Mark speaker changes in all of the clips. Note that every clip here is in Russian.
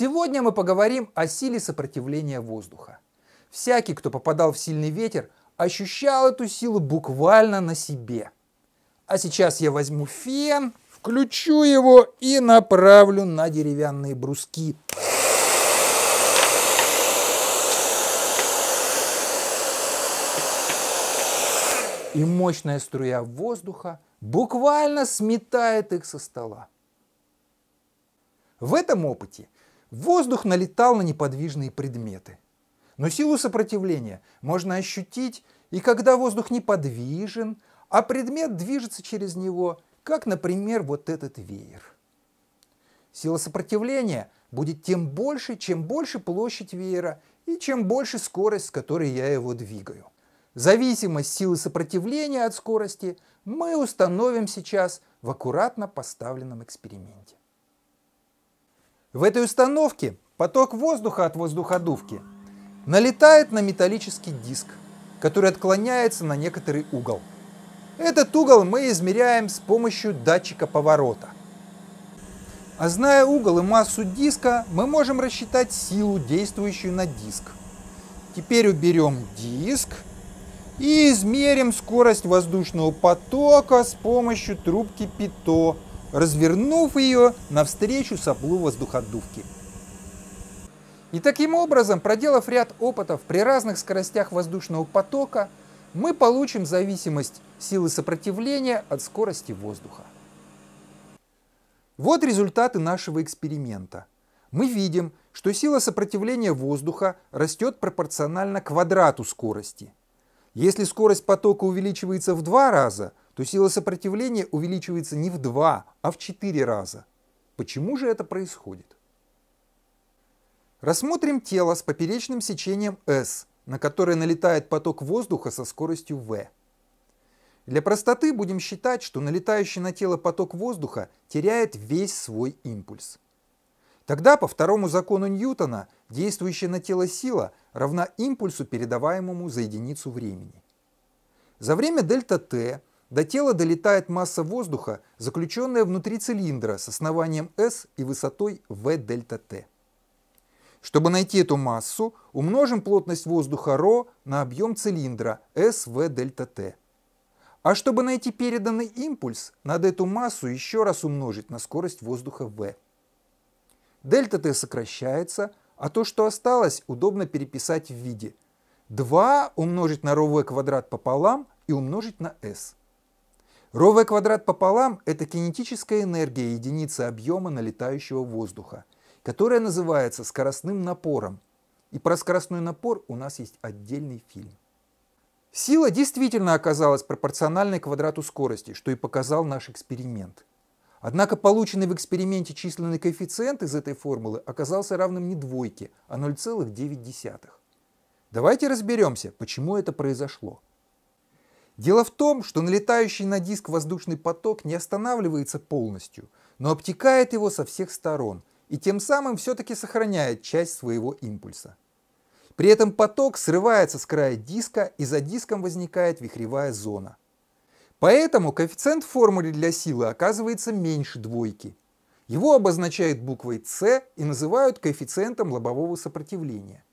Speaker 1: Сегодня мы поговорим о силе сопротивления воздуха. Всякий, кто попадал в сильный ветер, ощущал эту силу буквально на себе. А сейчас я возьму фен, включу его и направлю на деревянные бруски. И мощная струя воздуха буквально сметает их со стола. В этом опыте – Воздух налетал на неподвижные предметы. Но силу сопротивления можно ощутить и когда воздух неподвижен, а предмет движется через него, как, например, вот этот веер. Сила сопротивления будет тем больше, чем больше площадь веера и чем больше скорость, с которой я его двигаю. Зависимость силы сопротивления от скорости мы установим сейчас в аккуратно поставленном эксперименте. В этой установке поток воздуха от воздуходувки налетает на металлический диск, который отклоняется на некоторый угол. Этот угол мы измеряем с помощью датчика поворота. А зная угол и массу диска, мы можем рассчитать силу, действующую на диск. Теперь уберем диск и измерим скорость воздушного потока с помощью трубки ПИТО развернув ее навстречу соплу воздуходувки. И таким образом, проделав ряд опытов при разных скоростях воздушного потока, мы получим зависимость силы сопротивления от скорости воздуха. Вот результаты нашего эксперимента. Мы видим, что сила сопротивления воздуха растет пропорционально квадрату скорости. Если скорость потока увеличивается в два раза – то сила сопротивления увеличивается не в два, а в четыре раза. Почему же это происходит? Рассмотрим тело с поперечным сечением S, на которое налетает поток воздуха со скоростью V. Для простоты будем считать, что налетающий на тело поток воздуха теряет весь свой импульс. Тогда по второму закону Ньютона действующая на тело сила равна импульсу, передаваемому за единицу времени. За время дельта t до тела долетает масса воздуха, заключенная внутри цилиндра с основанием S и высотой V дельта T. Чтобы найти эту массу, умножим плотность воздуха ρ на объем цилиндра SV дельта T. А чтобы найти переданный импульс, надо эту массу еще раз умножить на скорость воздуха V. Дельта Т сокращается, а то, что осталось, удобно переписать в виде 2 умножить на ρ в квадрат пополам и умножить на S. Ровый квадрат пополам – это кинетическая энергия единицы объема налетающего воздуха, которая называется скоростным напором. И про скоростной напор у нас есть отдельный фильм. Сила действительно оказалась пропорциональной квадрату скорости, что и показал наш эксперимент. Однако полученный в эксперименте численный коэффициент из этой формулы оказался равным не двойке, а 0,9. Давайте разберемся, почему это произошло. Дело в том, что налетающий на диск воздушный поток не останавливается полностью, но обтекает его со всех сторон и тем самым все-таки сохраняет часть своего импульса. При этом поток срывается с края диска и за диском возникает вихревая зона. Поэтому коэффициент формулы для силы оказывается меньше двойки. Его обозначают буквой С и называют коэффициентом лобового сопротивления.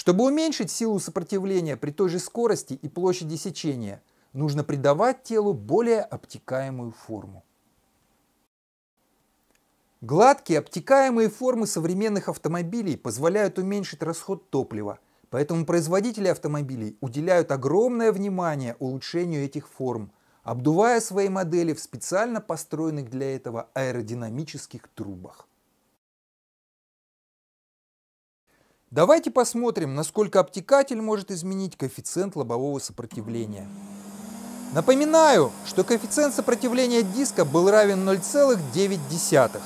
Speaker 1: Чтобы уменьшить силу сопротивления при той же скорости и площади сечения, нужно придавать телу более обтекаемую форму. Гладкие обтекаемые формы современных автомобилей позволяют уменьшить расход топлива, поэтому производители автомобилей уделяют огромное внимание улучшению этих форм, обдувая свои модели в специально построенных для этого аэродинамических трубах. Давайте посмотрим, насколько обтекатель может изменить коэффициент лобового сопротивления. Напоминаю, что коэффициент сопротивления диска был равен 0,9.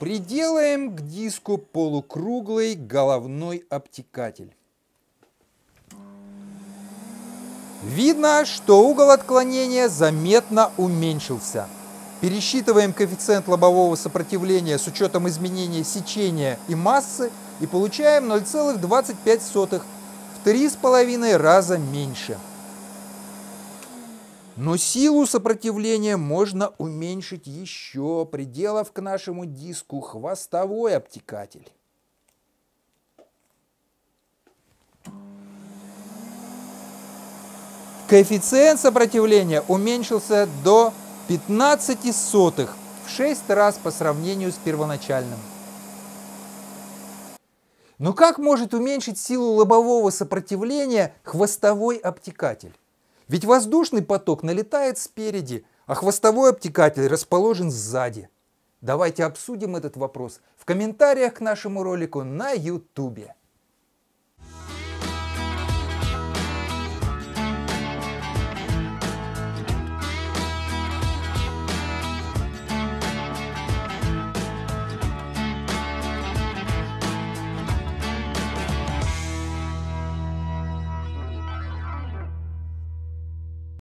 Speaker 1: Приделаем к диску полукруглый головной обтекатель. Видно, что угол отклонения заметно уменьшился – Пересчитываем коэффициент лобового сопротивления с учетом изменения сечения и массы и получаем 0,25, в 3,5 раза меньше. Но силу сопротивления можно уменьшить еще, пределов к нашему диску хвостовой обтекатель. Коэффициент сопротивления уменьшился до 15 сотых в 6 раз по сравнению с первоначальным. Но как может уменьшить силу лобового сопротивления хвостовой обтекатель? Ведь воздушный поток налетает спереди, а хвостовой обтекатель расположен сзади. Давайте обсудим этот вопрос в комментариях к нашему ролику на YouTube.